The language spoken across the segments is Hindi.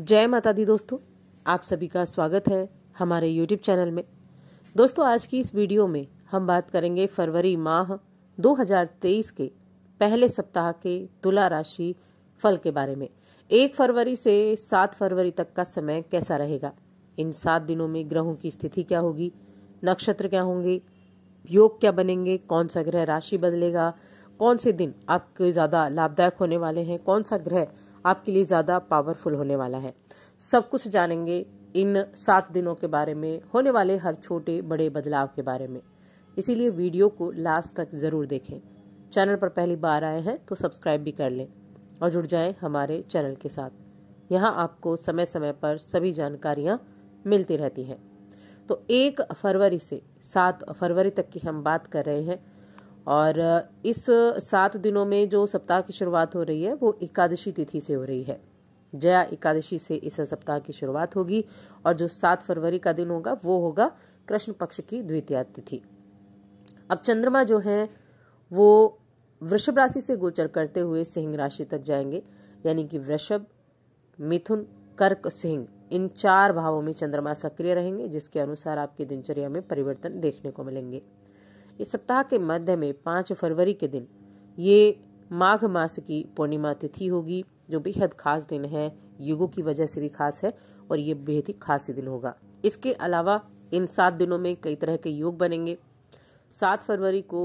जय माता दी दोस्तों आप सभी का स्वागत है हमारे यूट्यूब चैनल में दोस्तों आज की इस वीडियो में हम बात करेंगे फरवरी माह 2023 के पहले सप्ताह के तुला राशि फल के बारे में एक फरवरी से सात फरवरी तक का समय कैसा रहेगा इन सात दिनों में ग्रहों की स्थिति क्या होगी नक्षत्र क्या होंगे योग क्या बनेंगे कौन सा ग्रह राशि बदलेगा कौन से दिन आपके ज़्यादा लाभदायक होने वाले हैं कौन सा ग्रह आपके लिए ज़्यादा पावरफुल होने वाला है सब कुछ जानेंगे इन सात दिनों के बारे में होने वाले हर छोटे बड़े बदलाव के बारे में इसीलिए वीडियो को लास्ट तक ज़रूर देखें चैनल पर पहली बार आए हैं तो सब्सक्राइब भी कर लें और जुड़ जाएं हमारे चैनल के साथ यहाँ आपको समय समय पर सभी जानकारियाँ मिलती रहती हैं तो एक फरवरी से सात फरवरी तक की हम बात कर रहे हैं और इस सात दिनों में जो सप्ताह की शुरुआत हो रही है वो एकादशी तिथि से हो रही है जया एकादशी से इस सप्ताह की शुरुआत होगी और जो सात फरवरी का दिन होगा वो होगा कृष्ण पक्ष की द्वितीय तिथि अब चंद्रमा जो है वो वृषभ राशि से गोचर करते हुए सिंह राशि तक जाएंगे यानी कि वृषभ मिथुन कर्क सिंह इन चार भावों में चंद्रमा सक्रिय रहेंगे जिसके अनुसार आपकी दिनचर्या में परिवर्तन देखने को मिलेंगे इस सप्ताह के मध्य में पाँच फरवरी के दिन ये माघ मास की पूर्णिमा तिथि होगी जो बेहद खास दिन है युगों की वजह से भी खास है और ये बेहद ही खास दिन होगा इसके अलावा इन सात दिनों में कई तरह के योग बनेंगे सात फरवरी को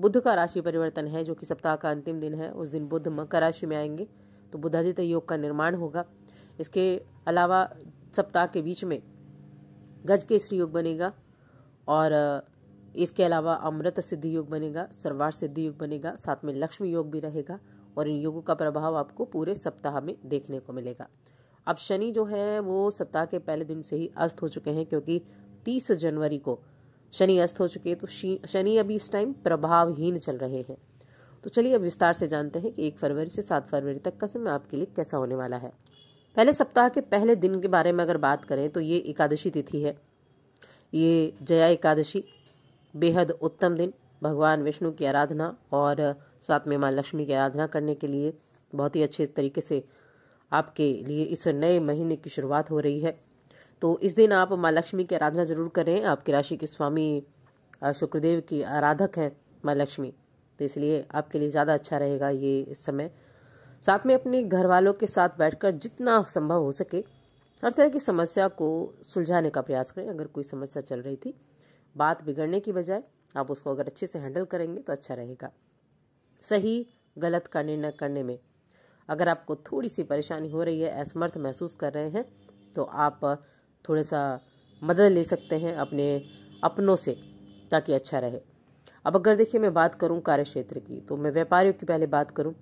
बुध का राशि परिवर्तन है जो कि सप्ताह का अंतिम दिन है उस दिन बुध मकर राशि में आएंगे तो बुद्धादित्य योग का निर्माण होगा इसके अलावा सप्ताह के बीच में गज के स्त्री योग बनेगा और इसके अलावा अमृत सिद्धि योग बनेगा सर्वार सिद्धि योग बनेगा साथ में लक्ष्मी योग भी रहेगा और इन योगों का प्रभाव आपको पूरे सप्ताह में देखने को मिलेगा अब शनि जो है वो सप्ताह के पहले दिन से ही अस्त हो चुके हैं क्योंकि 30 जनवरी को शनि अस्त हो चुके हैं तो शनि अभी इस टाइम प्रभावहीन चल रहे हैं तो चलिए अब विस्तार से जानते हैं कि एक फरवरी से सात फरवरी तक का समय आपके लिए कैसा होने वाला है पहले सप्ताह के पहले दिन के बारे में अगर बात करें तो ये एकादशी तिथि है ये जया एकादशी बेहद उत्तम दिन भगवान विष्णु की आराधना और साथ में माँ लक्ष्मी की आराधना करने के लिए बहुत ही अच्छे तरीके से आपके लिए इस नए महीने की शुरुआत हो रही है तो इस दिन आप माँ लक्ष्मी की आराधना जरूर करें आपकी राशि के स्वामी शुक्रदेव की आराधक हैं माँ लक्ष्मी तो इसलिए आपके लिए ज़्यादा अच्छा रहेगा ये इस समय साथ में अपने घर वालों के साथ बैठकर जितना संभव हो सके हर तरह की समस्या को सुलझाने का प्रयास करें अगर कोई समस्या चल रही थी बात बिगड़ने की बजाय आप उसको अगर अच्छे से हैंडल करेंगे तो अच्छा रहेगा सही गलत का निर्णय करने में अगर आपको थोड़ी सी परेशानी हो रही है असमर्थ महसूस कर रहे हैं तो आप थोड़ा सा मदद ले सकते हैं अपने अपनों से ताकि अच्छा रहे अब अगर देखिए मैं बात करूं कार्य क्षेत्र की तो मैं व्यापारियों की पहले बात करूं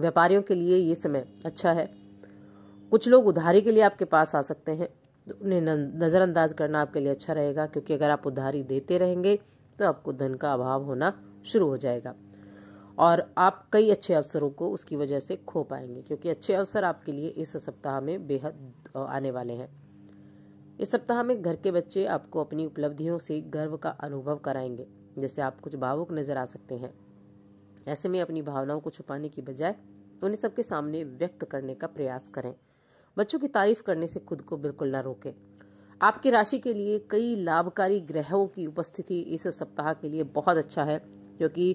व्यापारियों के लिए ये समय अच्छा है कुछ लोग उधारी के लिए आपके पास आ सकते हैं उन्हें नज़रअंदाज करना आपके लिए अच्छा रहेगा क्योंकि अगर आप उधारी देते रहेंगे तो आपको धन का अभाव होना शुरू हो जाएगा और आप कई अच्छे अवसरों को उसकी वजह से खो पाएंगे क्योंकि अच्छे अवसर आपके लिए इस सप्ताह में बेहद आने वाले हैं इस सप्ताह में घर के बच्चे आपको अपनी उपलब्धियों से गर्व का अनुभव कराएंगे जैसे आप कुछ भावुक नजर आ सकते हैं ऐसे में अपनी भावनाओं को छुपाने की बजाय उन्हें सबके सामने व्यक्त करने का प्रयास करें बच्चों की तारीफ करने से खुद को बिल्कुल ना रोके आपकी राशि के लिए कई लाभकारी ग्रहों की उपस्थिति इस सप्ताह के लिए बहुत अच्छा है क्योंकि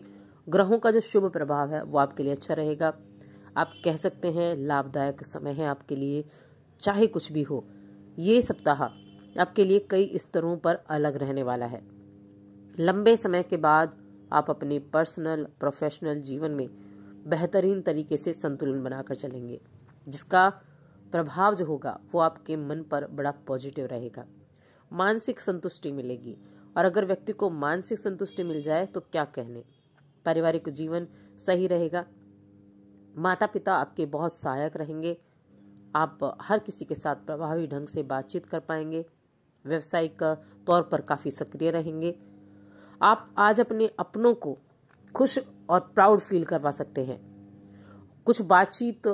ग्रहों का जो शुभ प्रभाव है वो आपके लिए अच्छा रहेगा आप कह सकते हैं लाभदायक समय है आपके लिए चाहे कुछ भी हो ये सप्ताह आपके लिए कई स्तरों पर अलग रहने वाला है लंबे समय के बाद आप अपने पर्सनल प्रोफेशनल जीवन में बेहतरीन तरीके से संतुलन बनाकर चलेंगे जिसका प्रभाव जो होगा वो आपके मन पर बड़ा पॉजिटिव रहेगा मानसिक संतुष्टि मिलेगी और अगर व्यक्ति को मानसिक संतुष्टि मिल जाए तो क्या कहने पारिवारिक जीवन सही रहेगा माता पिता आपके बहुत सहायक रहेंगे आप हर किसी के साथ प्रभावी ढंग से बातचीत कर पाएंगे व्यवसायिक तौर पर काफ़ी सक्रिय रहेंगे आप आज अपने अपनों को खुश और प्राउड फील करवा सकते हैं कुछ बातचीत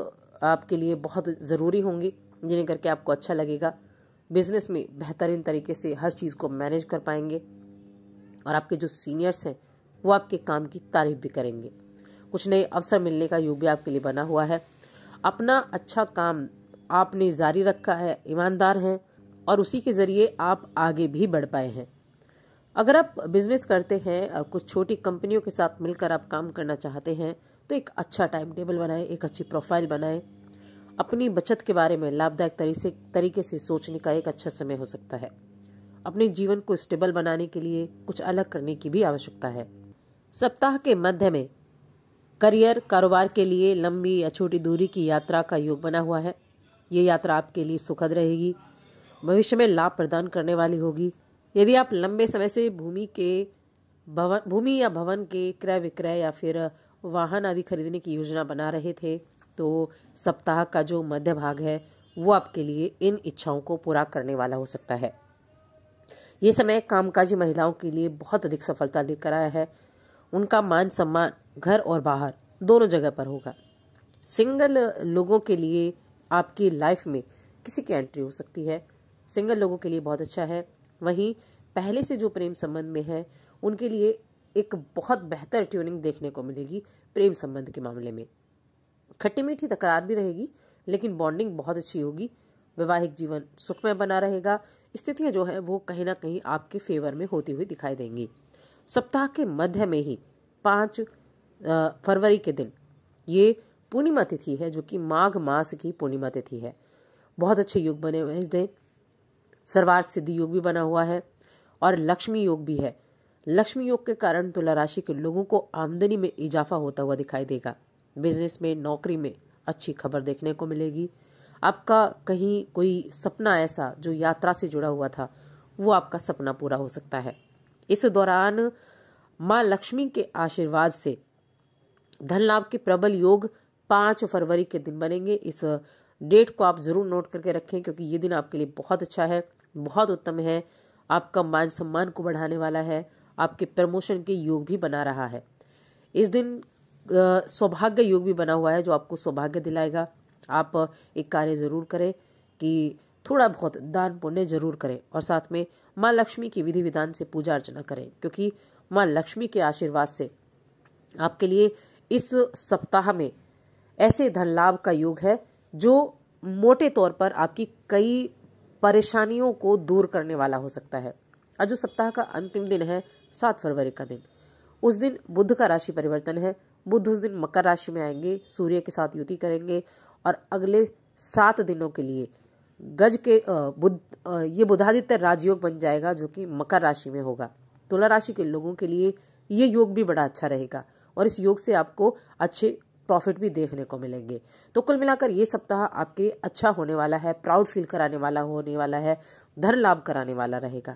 आपके लिए बहुत ज़रूरी होंगी जिन्हें करके आपको अच्छा लगेगा बिजनेस में बेहतरीन तरीके से हर चीज़ को मैनेज कर पाएंगे और आपके जो सीनियर्स हैं वो आपके काम की तारीफ भी करेंगे कुछ नए अवसर मिलने का योग भी आपके लिए बना हुआ है अपना अच्छा काम आपने जारी रखा है ईमानदार हैं और उसी के ज़रिए आप आगे भी बढ़ पाए हैं अगर आप बिजनेस करते हैं और कुछ छोटी कंपनियों के साथ मिलकर आप काम करना चाहते हैं तो एक अच्छा टाइम टेबल बनाएं एक अच्छी प्रोफाइल बनाएं अपनी बचत के बारे में लाभदायक तरीके तरीके से सोचने का एक अच्छा समय हो सकता है अपने जीवन को स्टेबल बनाने के लिए कुछ अलग करने की भी आवश्यकता है सप्ताह के मध्य में करियर कारोबार के लिए लंबी या छोटी दूरी की यात्रा का योग बना हुआ है ये यात्रा आपके लिए सुखद रहेगी भविष्य में लाभ प्रदान करने वाली होगी यदि आप लंबे समय से भूमि के भवन भूमि या भवन के क्रय विक्रय या फिर वाहन आदि खरीदने की योजना बना रहे थे तो सप्ताह का जो मध्य भाग है वो आपके लिए इन इच्छाओं को पूरा करने वाला हो सकता है ये समय कामकाजी महिलाओं के लिए बहुत अधिक सफलता लेकर आया है उनका मान सम्मान घर और बाहर दोनों जगह पर होगा सिंगल लोगों के लिए आपकी लाइफ में किसी की एंट्री हो सकती है सिंगल लोगों के लिए बहुत अच्छा है वहीं पहले से जो प्रेम संबंध में है उनके लिए एक बहुत बेहतर ट्यूनिंग देखने को मिलेगी प्रेम संबंध के मामले में खट्टी मीठी तकरार भी रहेगी लेकिन बॉन्डिंग बहुत अच्छी होगी वैवाहिक जीवन सुखमय बना रहेगा स्थितियां जो है वो कहीं ना कहीं आपके फेवर में होती हुई दिखाई देंगी सप्ताह के मध्य में ही पाँच फरवरी के दिन ये पूर्णिमा तिथि है जो कि माघ मास की पूर्णिमा तिथि है बहुत अच्छे योग बने हुए हैं इस दिन सर्वार्थ सिद्धि योग भी बना हुआ है और लक्ष्मी योग भी है लक्ष्मी योग के कारण तुला राशि के लोगों को आमदनी में इजाफा होता हुआ दिखाई देगा बिजनेस में नौकरी में अच्छी खबर देखने को मिलेगी आपका कहीं कोई सपना ऐसा जो यात्रा से जुड़ा हुआ था वो आपका सपना पूरा हो सकता है इस दौरान माँ लक्ष्मी के आशीर्वाद से धन लाभ के प्रबल योग पाँच फरवरी के दिन बनेंगे इस डेट को आप ज़रूर नोट करके रखें क्योंकि ये दिन आपके लिए बहुत अच्छा है बहुत उत्तम है आपका मान सम्मान को बढ़ाने वाला है आपके प्रमोशन के योग भी बना रहा है इस दिन सौभाग्य योग भी बना हुआ है जो आपको सौभाग्य दिलाएगा आप एक कार्य ज़रूर करें कि थोड़ा बहुत दान पुण्य जरूर करें और साथ में माँ लक्ष्मी की विधि विधान से पूजा अर्चना करें क्योंकि माँ लक्ष्मी के आशीर्वाद से आपके लिए इस सप्ताह में ऐसे धन लाभ का योग है जो मोटे तौर पर आपकी कई परेशानियों को दूर करने वाला हो सकता है आज जो सप्ताह का अंतिम दिन है सात फरवरी का दिन उस दिन बुद्ध का राशि परिवर्तन है बुद्ध उस दिन मकर राशि में आएंगे सूर्य के साथ युति करेंगे और अगले सात दिनों के लिए गज के बुद्ध ये बुधादित्य राजयोग बन जाएगा जो कि मकर राशि में होगा तुला राशि के लोगों के लिए ये योग भी बड़ा अच्छा रहेगा और इस योग से आपको अच्छे प्रॉफिट भी देखने को मिलेंगे तो कुल मिलाकर ये सप्ताह आपके अच्छा होने वाला है प्राउड फील कराने वाला होने वाला है धन लाभ कराने वाला रहेगा